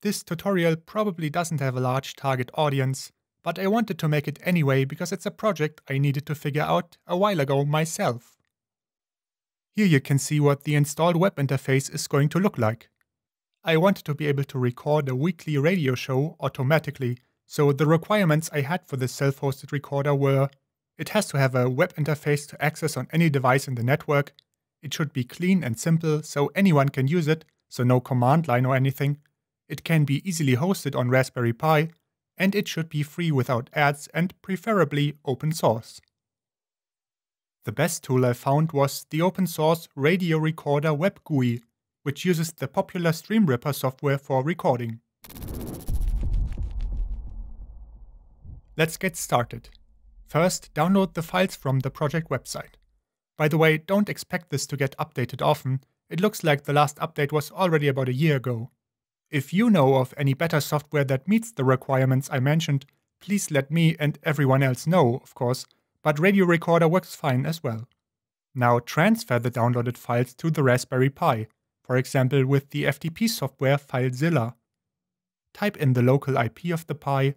This tutorial probably doesn't have a large target audience, but I wanted to make it anyway because it's a project I needed to figure out a while ago myself. Here you can see what the installed web interface is going to look like. I wanted to be able to record a weekly radio show automatically, so the requirements I had for this self-hosted recorder were it has to have a web interface to access on any device in the network, it should be clean and simple so anyone can use it, so no command line or anything, it can be easily hosted on Raspberry Pi, and it should be free without ads and preferably open source. The best tool I found was the open source Radio Recorder Web GUI, which uses the popular Streamripper software for recording. Let's get started. First, download the files from the project website. By the way, don't expect this to get updated often, it looks like the last update was already about a year ago. If you know of any better software that meets the requirements I mentioned, please let me and everyone else know, of course, but Radio Recorder works fine as well. Now transfer the downloaded files to the Raspberry Pi, for example with the FTP software FileZilla. Type in the local IP of the Pi,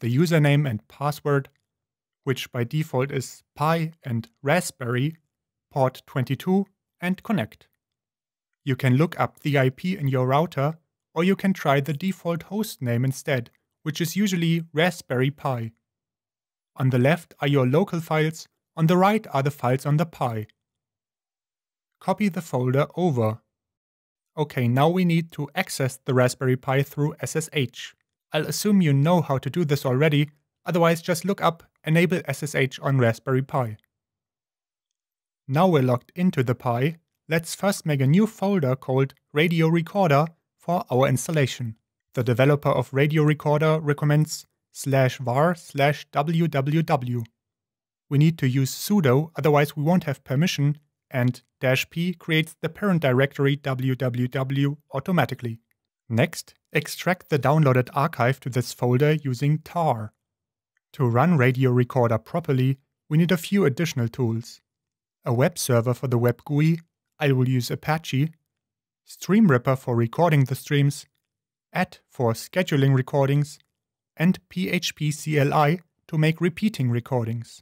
the username and password, which by default is Pi and Raspberry, port 22, and connect. You can look up the IP in your router or you can try the default host name instead, which is usually Raspberry Pi. On the left are your local files, on the right are the files on the Pi. Copy the folder over. Ok, now we need to access the Raspberry Pi through SSH. I'll assume you know how to do this already, otherwise just look up Enable SSH on Raspberry Pi. Now we're logged into the Pi, let's first make a new folder called Radio Recorder for our installation. The developer of Radio Recorder recommends slash var slash www. We need to use sudo, otherwise we won't have permission, and dash p creates the parent directory www automatically. Next, extract the downloaded archive to this folder using tar. To run Radio Recorder properly, we need a few additional tools. A web server for the web GUI, I will use Apache, StreamRipper for recording the streams, at for scheduling recordings, and PHP CLI to make repeating recordings.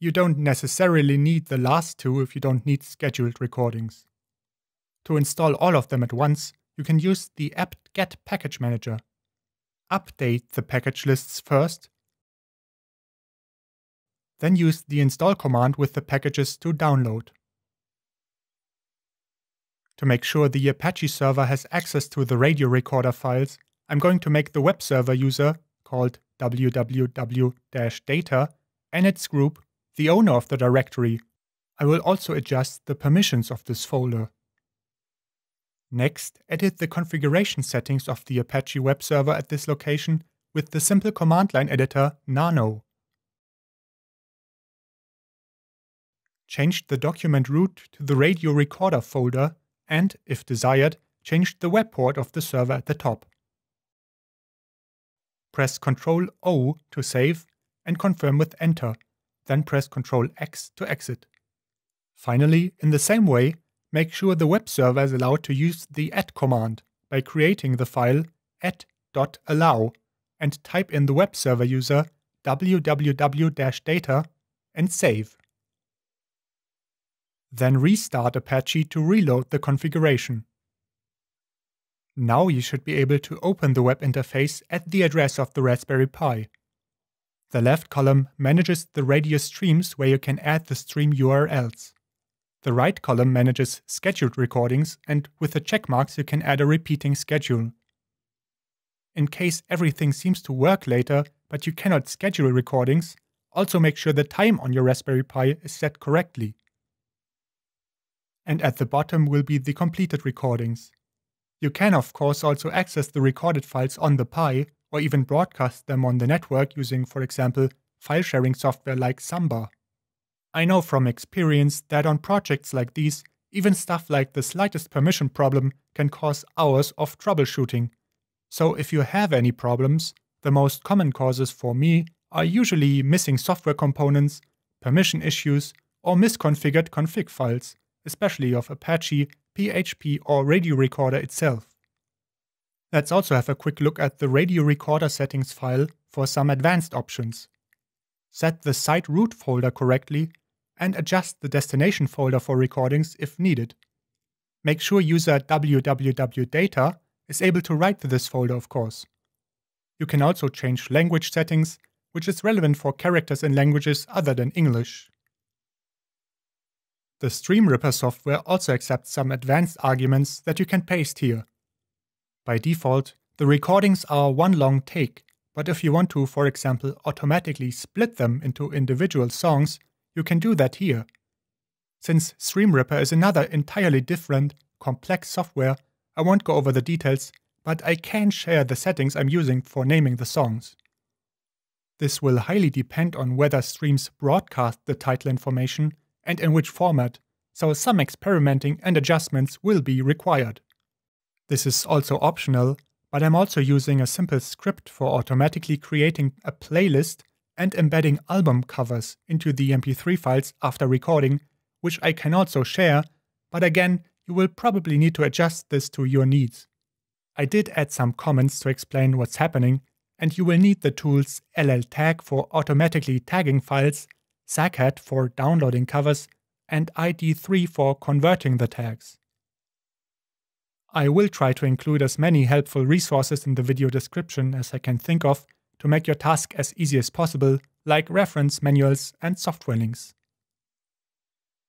You don't necessarily need the last two if you don't need scheduled recordings. To install all of them at once, you can use the apt-get package manager. Update the package lists first, then use the install command with the packages to download. To make sure the Apache server has access to the radio recorder files, I'm going to make the web server user, called www-data, and its group the owner of the directory. I will also adjust the permissions of this folder. Next, edit the configuration settings of the Apache web server at this location with the simple command line editor nano. Change the document root to the radio recorder folder and, if desired, change the web port of the server at the top. Press Ctrl-O to save and confirm with Enter, then press Ctrl-X to exit. Finally, in the same way, make sure the web server is allowed to use the at command by creating the file at.allow and type in the web server user www-data and save then restart Apache to reload the configuration. Now you should be able to open the web interface at the address of the Raspberry Pi. The left column manages the radius streams where you can add the stream URLs. The right column manages scheduled recordings and with the checkmarks you can add a repeating schedule. In case everything seems to work later but you cannot schedule recordings, also make sure the time on your Raspberry Pi is set correctly and at the bottom will be the completed recordings. You can of course also access the recorded files on the Pi or even broadcast them on the network using, for example, file sharing software like Samba. I know from experience that on projects like these, even stuff like the slightest permission problem can cause hours of troubleshooting. So if you have any problems, the most common causes for me are usually missing software components, permission issues, or misconfigured config files especially of Apache, PHP or Radio Recorder itself. Let's also have a quick look at the Radio Recorder settings file for some advanced options. Set the site root folder correctly and adjust the destination folder for recordings if needed. Make sure user www.data is able to write to this folder, of course. You can also change language settings, which is relevant for characters in languages other than English. The StreamRipper software also accepts some advanced arguments that you can paste here. By default, the recordings are one long take, but if you want to, for example, automatically split them into individual songs, you can do that here. Since StreamRipper is another entirely different, complex software, I won't go over the details, but I can share the settings I'm using for naming the songs. This will highly depend on whether streams broadcast the title information and in which format, so some experimenting and adjustments will be required. This is also optional, but I'm also using a simple script for automatically creating a playlist and embedding album covers into the MP3 files after recording, which I can also share, but again, you will probably need to adjust this to your needs. I did add some comments to explain what's happening, and you will need the tools LL Tag for automatically tagging files SACAD for downloading covers, and ID3 for converting the tags. I will try to include as many helpful resources in the video description as I can think of to make your task as easy as possible, like reference manuals and software links.